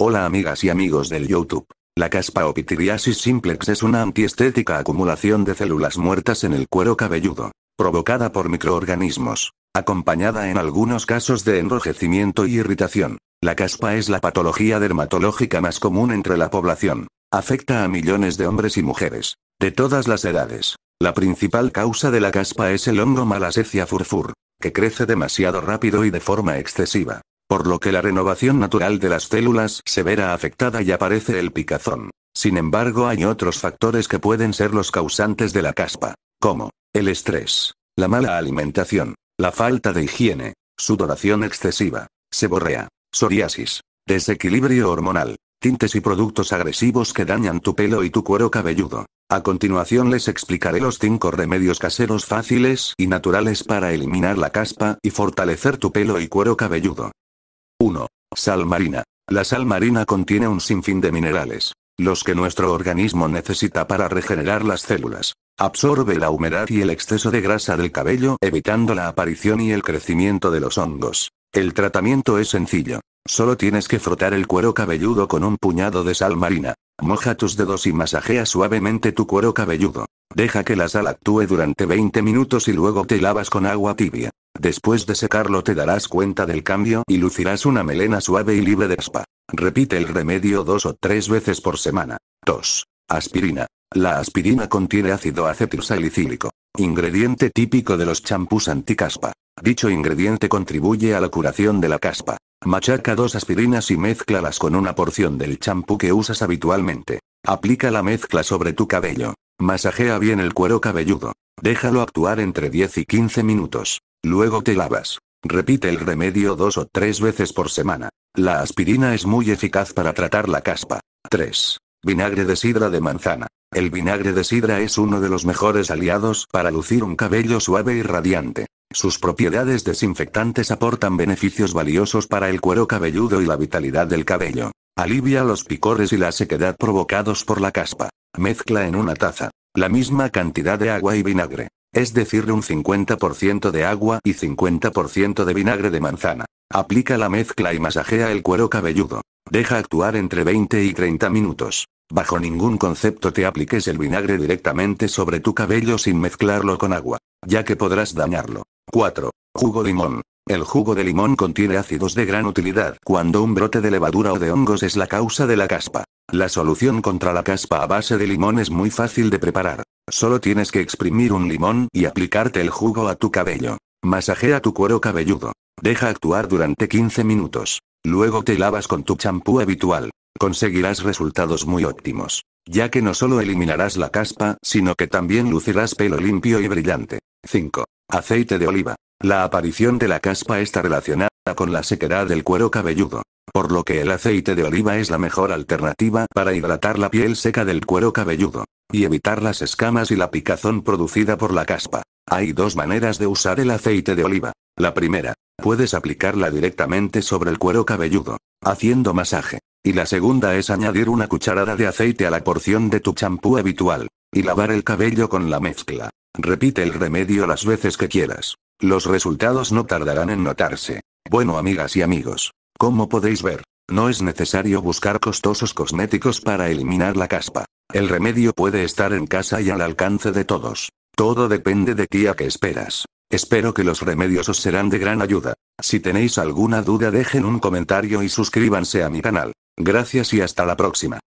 Hola amigas y amigos del YouTube. La caspa o pitiriasis simplex es una antiestética acumulación de células muertas en el cuero cabelludo, provocada por microorganismos, acompañada en algunos casos de enrojecimiento y irritación. La caspa es la patología dermatológica más común entre la población. Afecta a millones de hombres y mujeres, de todas las edades. La principal causa de la caspa es el hongo Malassezia furfur, que crece demasiado rápido y de forma excesiva por lo que la renovación natural de las células se verá afectada y aparece el picazón. Sin embargo, hay otros factores que pueden ser los causantes de la caspa, como el estrés, la mala alimentación, la falta de higiene, sudoración excesiva, seborrea, psoriasis, desequilibrio hormonal, tintes y productos agresivos que dañan tu pelo y tu cuero cabelludo. A continuación les explicaré los 5 remedios caseros fáciles y naturales para eliminar la caspa y fortalecer tu pelo y cuero cabelludo. 1. Sal marina. La sal marina contiene un sinfín de minerales, los que nuestro organismo necesita para regenerar las células. Absorbe la humedad y el exceso de grasa del cabello, evitando la aparición y el crecimiento de los hongos. El tratamiento es sencillo. Solo tienes que frotar el cuero cabelludo con un puñado de sal marina. Moja tus dedos y masajea suavemente tu cuero cabelludo. Deja que la sal actúe durante 20 minutos y luego te lavas con agua tibia. Después de secarlo te darás cuenta del cambio y lucirás una melena suave y libre de aspa. Repite el remedio dos o tres veces por semana. 2. Aspirina. La aspirina contiene ácido acetilsalicílico, ingrediente típico de los champús anticaspa. Dicho ingrediente contribuye a la curación de la caspa. Machaca dos aspirinas y mézclalas con una porción del champú que usas habitualmente. Aplica la mezcla sobre tu cabello. Masajea bien el cuero cabelludo. Déjalo actuar entre 10 y 15 minutos. Luego te lavas. Repite el remedio dos o tres veces por semana. La aspirina es muy eficaz para tratar la caspa. 3. Vinagre de sidra de manzana. El vinagre de sidra es uno de los mejores aliados para lucir un cabello suave y radiante. Sus propiedades desinfectantes aportan beneficios valiosos para el cuero cabelludo y la vitalidad del cabello. Alivia los picores y la sequedad provocados por la caspa. Mezcla en una taza. La misma cantidad de agua y vinagre es decir un 50% de agua y 50% de vinagre de manzana. Aplica la mezcla y masajea el cuero cabelludo. Deja actuar entre 20 y 30 minutos. Bajo ningún concepto te apliques el vinagre directamente sobre tu cabello sin mezclarlo con agua, ya que podrás dañarlo. 4. Jugo limón. El jugo de limón contiene ácidos de gran utilidad cuando un brote de levadura o de hongos es la causa de la caspa. La solución contra la caspa a base de limón es muy fácil de preparar. Solo tienes que exprimir un limón y aplicarte el jugo a tu cabello. Masajea tu cuero cabelludo. Deja actuar durante 15 minutos. Luego te lavas con tu champú habitual. Conseguirás resultados muy óptimos. Ya que no solo eliminarás la caspa, sino que también lucirás pelo limpio y brillante. 5. Aceite de oliva. La aparición de la caspa está relacionada con la sequedad del cuero cabelludo. Por lo que el aceite de oliva es la mejor alternativa para hidratar la piel seca del cuero cabelludo. Y evitar las escamas y la picazón producida por la caspa. Hay dos maneras de usar el aceite de oliva. La primera, puedes aplicarla directamente sobre el cuero cabelludo, haciendo masaje. Y la segunda es añadir una cucharada de aceite a la porción de tu champú habitual, y lavar el cabello con la mezcla. Repite el remedio las veces que quieras. Los resultados no tardarán en notarse. Bueno amigas y amigos, como podéis ver, no es necesario buscar costosos cosméticos para eliminar la caspa. El remedio puede estar en casa y al alcance de todos. Todo depende de ti a que esperas. Espero que los remedios os serán de gran ayuda. Si tenéis alguna duda dejen un comentario y suscríbanse a mi canal. Gracias y hasta la próxima.